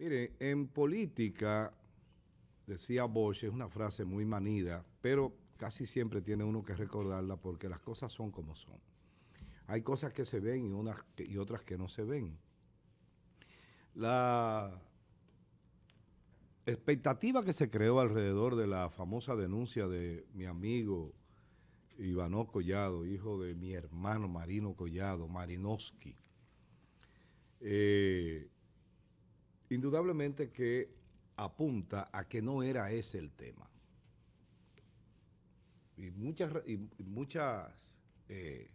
Mire, en política, decía Bosch, es una frase muy manida, pero casi siempre tiene uno que recordarla porque las cosas son como son. Hay cosas que se ven y, otras que no se ven. La expectativa que se creó alrededor de la famosa denuncia de mi amigo Ivano Collado, hijo de mi hermano Marino Collado, Marinowski, eh, indudablemente que apunta a que no era ese el tema. Y muchas, y muchas, eh,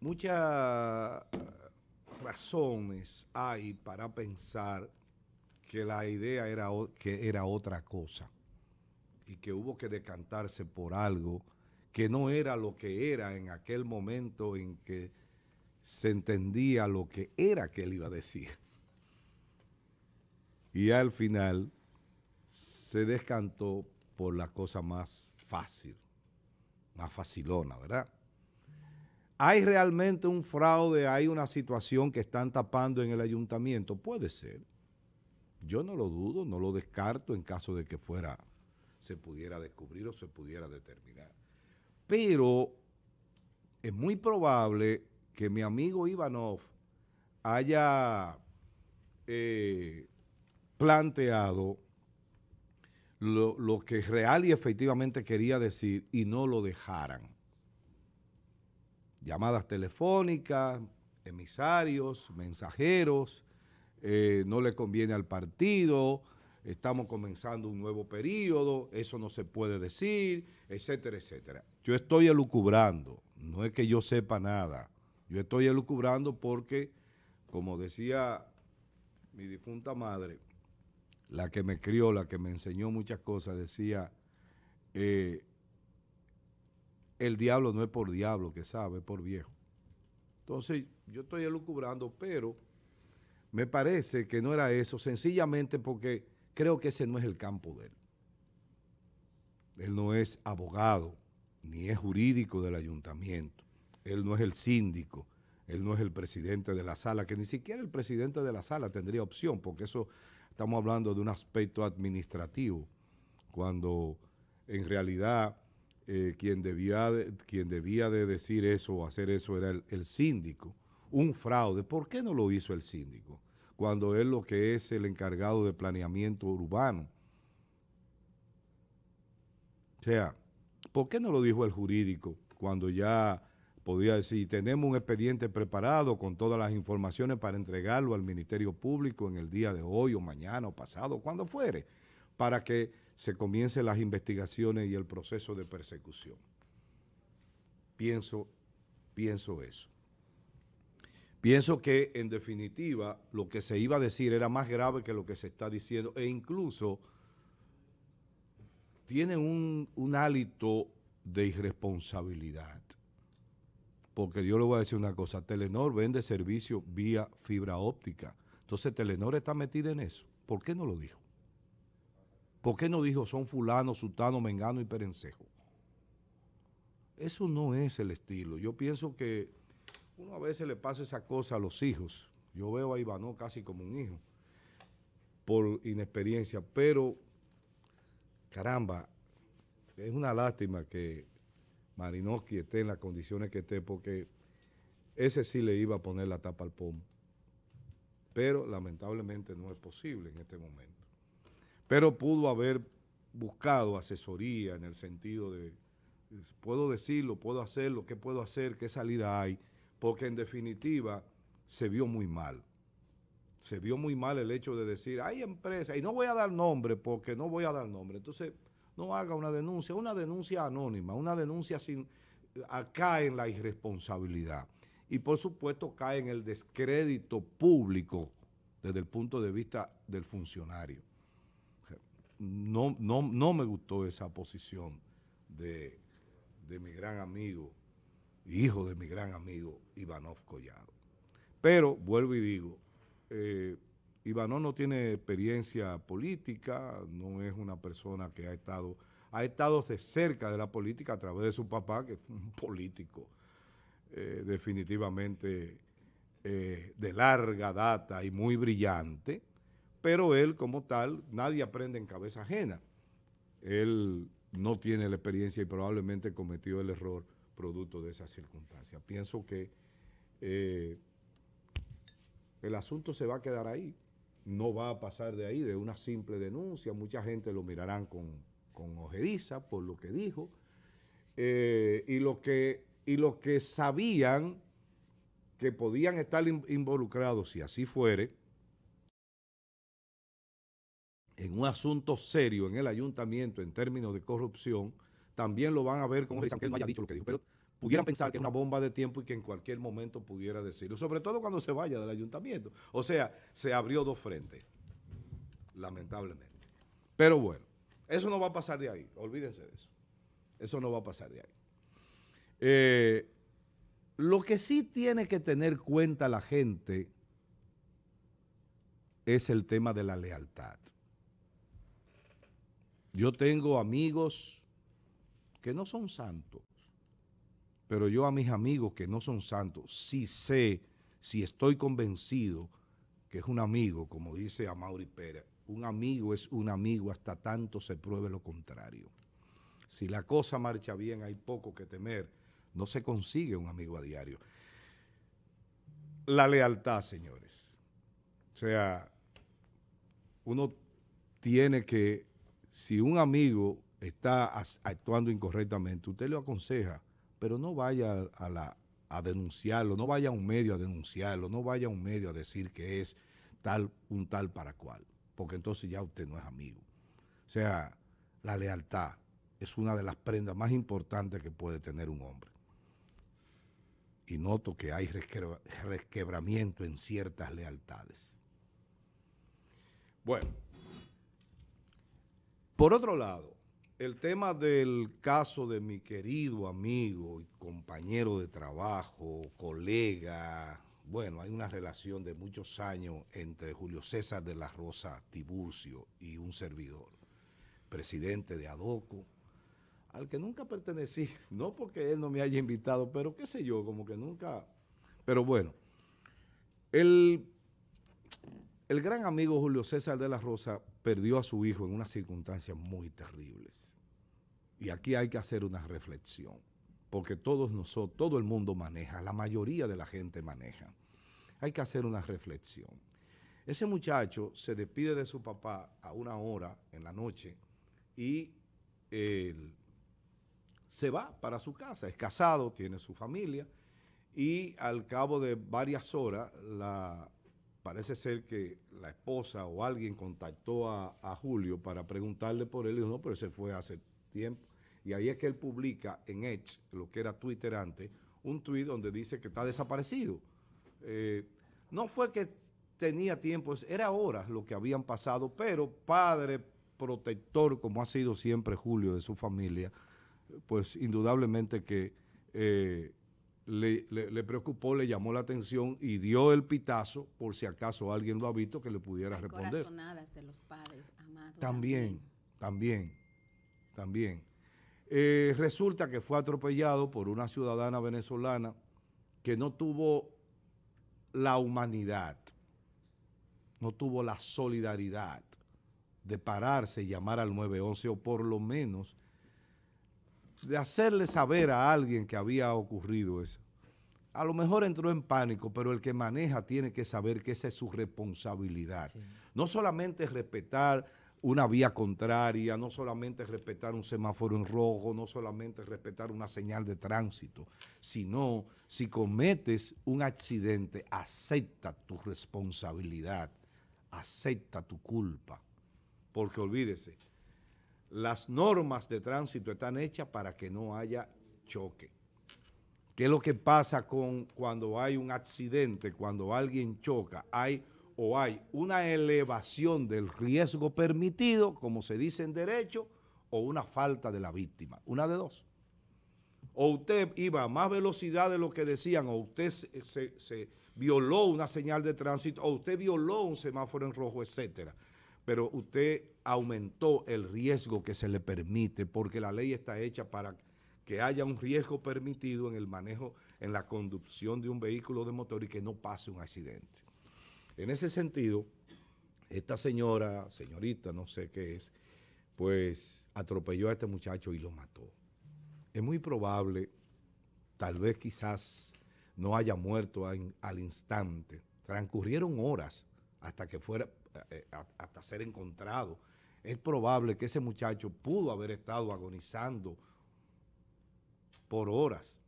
muchas razones hay para pensar que la idea era, que era otra cosa y que hubo que decantarse por algo que no era lo que era en aquel momento en que se entendía lo que era que él iba a decir. Y al final se descantó por la cosa más fácil, más facilona, ¿verdad? ¿Hay realmente un fraude? ¿Hay una situación que están tapando en el ayuntamiento? Puede ser. Yo no lo dudo, no lo descarto en caso de que fuera, se pudiera descubrir o se pudiera determinar. Pero es muy probable que mi amigo Ivanov haya eh, planteado lo, que real y efectivamente quería decir y no lo dejaran. Llamadas telefónicas, emisarios, mensajeros, eh, no le conviene al partido, estamos comenzando un nuevo periodo, eso no se puede decir, etcétera, etcétera. Yo estoy elucubrando, no es que yo sepa nada. Yo estoy elucubrando porque, como decía mi difunta madre, la que me crió, la que me enseñó muchas cosas, decía, eh, el diablo no es por diablo que sabe, es por viejo. Entonces, yo estoy elucubrando, pero me parece que no era eso, sencillamente porque creo que ese no es el campo de él. Él no es abogado, ni es jurídico del ayuntamiento él no es el síndico, él no es el presidente de la sala, que ni siquiera el presidente de la sala tendría opción, porque eso estamos hablando de un aspecto administrativo, cuando en realidad eh, quien, debía de, quien debía de decir eso o hacer eso era el, el síndico. Un fraude, ¿por qué no lo hizo el síndico? Cuando él lo que es el encargado de planeamiento urbano. O sea, ¿por qué no lo dijo el jurídico cuando ya podía decir, tenemos un expediente preparado con todas las informaciones para entregarlo al Ministerio Público en el día de hoy o mañana o pasado, cuando fuere, para que se comiencen las investigaciones y el proceso de persecución. Pienso, pienso eso. Pienso que, en definitiva, lo que se iba a decir era más grave que lo que se está diciendo e incluso tiene un, un hálito de irresponsabilidad porque yo le voy a decir una cosa, Telenor vende servicio vía fibra óptica. Entonces Telenor está metida en eso. ¿Por qué no lo dijo? ¿Por qué no dijo son fulano, sutano, mengano y perencejo? Eso no es el estilo. Yo pienso que uno a veces le pasa esa cosa a los hijos. Yo veo a Ivano casi como un hijo, por inexperiencia, pero caramba, es una lástima que Marinoski esté en las condiciones que esté, porque ese sí le iba a poner la tapa al pomo. Pero lamentablemente no es posible en este momento. Pero pudo haber buscado asesoría en el sentido de, puedo decirlo, puedo hacerlo, qué puedo hacer, qué salida hay, porque en definitiva se vio muy mal. Se vio muy mal el hecho de decir, hay empresa, y no voy a dar nombre porque no voy a dar nombre. Entonces, no haga una denuncia, una denuncia anónima, una denuncia sin... Eh, cae en la irresponsabilidad y por supuesto cae en el descrédito público desde el punto de vista del funcionario. No, no, no me gustó esa posición de, mi gran amigo, hijo de mi gran amigo Ivanov Collado. Pero vuelvo y digo, eh, Ivano no tiene experiencia política, no es una persona que ha estado, ha estado de cerca de la política a través de su papá, que es un político eh, definitivamente eh, de larga data y muy brillante, pero él como tal, nadie aprende en cabeza ajena. Él no tiene la experiencia y probablemente cometió el error producto de esa circunstancia. Pienso que eh, el asunto se va a quedar ahí no va a pasar de ahí, de una simple denuncia. Mucha gente lo mirarán con, ojeriza por lo que dijo. Eh, y, lo que, y que sabían que podían estar involucrados, si así fuere, en un asunto serio en el ayuntamiento en términos de corrupción, también lo van a ver como que no haya dicho lo que dijo. Pero pudieran pensar que es una bomba de tiempo y que en cualquier momento pudiera decirlo, sobre todo cuando se vaya del ayuntamiento. O sea, se abrió dos frentes, lamentablemente. Pero bueno, eso no va a pasar de ahí, olvídense de eso. Eso no va a pasar de ahí. Eh, lo que sí tiene que tener cuenta la gente es el tema de la lealtad. Yo tengo amigos que no son santos, pero yo a mis amigos que no son santos, sí sé, si estoy convencido que es un amigo, como dice Amaury Pérez, un amigo es un amigo hasta tanto se pruebe lo contrario. Si la cosa marcha bien, hay poco que temer. No se consigue un amigo a diario. La lealtad, señores. O sea, uno tiene que, si un amigo está actuando incorrectamente, usted lo aconseja, pero no vaya a, denunciarlo, no vaya a un medio a denunciarlo, no vaya a un medio a decir que es tal, un tal para cual, porque entonces ya usted no es amigo. O sea, la lealtad es una de las prendas más importantes que puede tener un hombre. Y noto que hay resquebramiento en ciertas lealtades. Bueno, por otro lado, el tema del caso de mi querido amigo y compañero de trabajo, colega, bueno, hay una relación de muchos años entre Julio César de la Rosa Tiburcio y un servidor, presidente de ADOCO, al que nunca pertenecí, no porque él no me haya invitado, pero qué sé yo, como que nunca, pero bueno, el el gran amigo Julio César de la Rosa perdió a su hijo en unas circunstancias muy terribles. Y aquí hay que hacer una reflexión, porque todos nosotros, todo el mundo maneja, la mayoría de la gente maneja. Hay que hacer una reflexión. Ese muchacho se despide de su papá a una hora en la noche y él se va para su casa. Es casado, tiene su familia y al cabo de varias horas la parece ser que la esposa o alguien contactó a, Julio para preguntarle por él y dijo, no, pero se fue hace tiempo. Y ahí es que él publica en Edge, lo que era Twitter antes, un tweet donde dice que está desaparecido. Eh, no fue que tenía tiempo, era horas lo que habían pasado, pero padre protector, como ha sido siempre Julio de su familia, pues indudablemente que eh, le, preocupó, le llamó la atención y dio el pitazo, por si acaso alguien lo ha visto, que le pudiera responder. también, también, también. Eh, resulta que fue atropellado por una ciudadana venezolana que no tuvo la humanidad, no tuvo la solidaridad de pararse y llamar al 911 o por lo menos de hacerle saber a alguien que había ocurrido eso. A lo mejor entró en pánico, pero el que maneja tiene que saber que esa es su responsabilidad. No solamente respetar una vía contraria, no solamente respetar un semáforo en rojo, no solamente respetar una señal de tránsito, sino si cometes un accidente, acepta tu responsabilidad, acepta tu culpa, porque olvídese, las normas de tránsito están hechas para que no haya choque. ¿Qué es lo que pasa con cuando hay un accidente, cuando alguien choca? Hay o hay una elevación del riesgo permitido, como se dice en derecho, o una falta de la víctima, una de dos. O usted iba a más velocidad de lo que decían, o usted se violó una señal de tránsito, o usted violó un semáforo en rojo, etcétera pero usted aumentó el riesgo que se le permite, porque la ley está hecha para que haya un riesgo permitido en el manejo, en la conducción de un vehículo de motor y que no pase un accidente. En ese sentido, esta señora, señorita, no sé qué es, pues atropelló a este muchacho y lo mató. Es muy probable, tal vez quizás no haya muerto al instante. Transcurrieron horas hasta que fuera, eh, eh, hasta ser encontrado. Es probable que ese muchacho pudo haber estado agonizando por horas.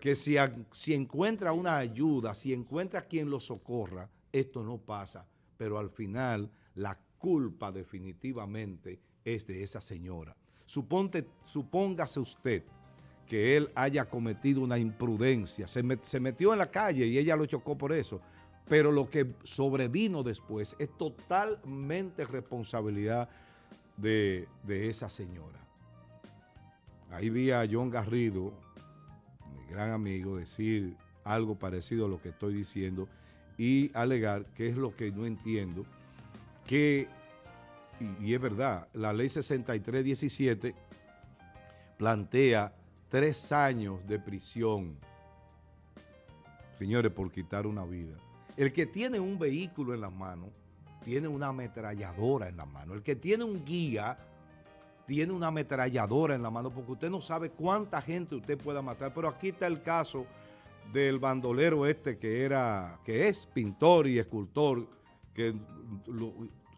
Que, si, si encuentra una ayuda, si encuentra quien lo socorra, esto no pasa. Pero al final, la culpa definitivamente es de esa señora. Suponte, supóngase usted que él haya cometido una imprudencia, se metió en la calle y ella lo chocó por eso pero lo que sobrevino después es totalmente responsabilidad de, esa señora. Ahí vi a John Garrido, mi gran amigo, decir algo parecido a lo que estoy diciendo y alegar, que es lo que no entiendo, que, y, es verdad, la ley 6317 plantea tres años de prisión, señores, por quitar una vida. El que tiene un vehículo en la mano, tiene una ametralladora en la mano. El que tiene un guía, tiene una ametralladora en la mano, porque usted no sabe cuánta gente usted pueda matar. Pero aquí está el caso del bandolero este que era, que es pintor y escultor, que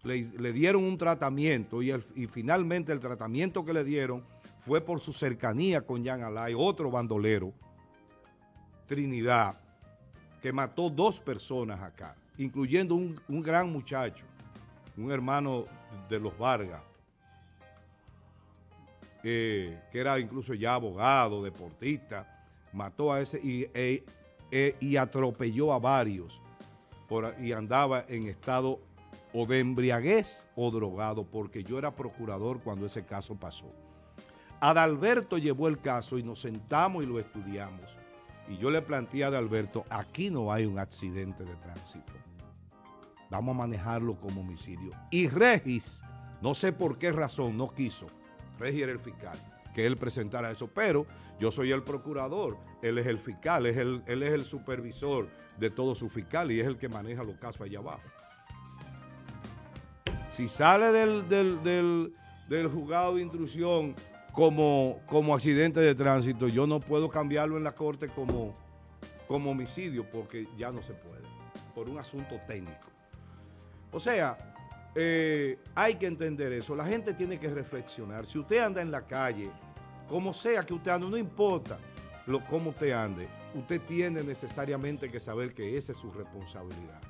le, dieron un tratamiento y, finalmente el tratamiento que le dieron fue por su cercanía con Yan Alay, otro bandolero, Trinidad, que mató dos personas acá, incluyendo un, gran muchacho, un hermano de los Vargas, eh, que era incluso ya abogado, deportista, mató a ese y, e, e, atropelló a varios y andaba en estado o de embriaguez o drogado, porque yo era procurador cuando ese caso pasó. Adalberto llevó el caso y nos sentamos y lo estudiamos. Y yo le planteé a Alberto, aquí no hay un accidente de tránsito. Vamos a manejarlo como homicidio. Y Regis, no sé por qué razón, no quiso. Regis era el fiscal, que él presentara eso. Pero yo soy el procurador, él es el fiscal, él es el supervisor de todo su fiscal y es el que maneja los casos allá abajo. Si sale del, juzgado de intrusión como, accidente de tránsito, yo no puedo cambiarlo en la corte como, como homicidio, porque ya no se puede, por un asunto técnico. O sea, eh, hay que entender eso. La gente tiene que reflexionar. Si usted anda en la calle, como sea que usted ande, no importa lo, cómo usted ande, usted tiene necesariamente que saber que esa es su responsabilidad.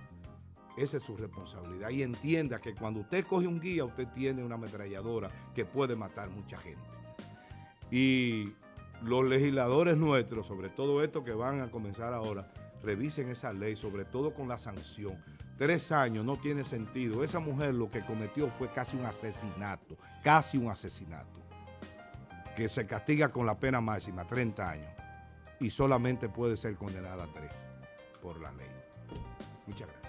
Esa es su responsabilidad. Y entienda que cuando usted coge un guía, usted tiene una ametralladora que puede matar mucha gente. Y los legisladores nuestros, sobre todo esto que van a comenzar ahora, revisen esa ley, sobre todo con la sanción. Tres años no tiene sentido. Esa mujer lo que cometió fue casi un asesinato, casi un asesinato, que se castiga con la pena máxima, 30 años, y solamente puede ser condenada a tres por la ley. Muchas gracias.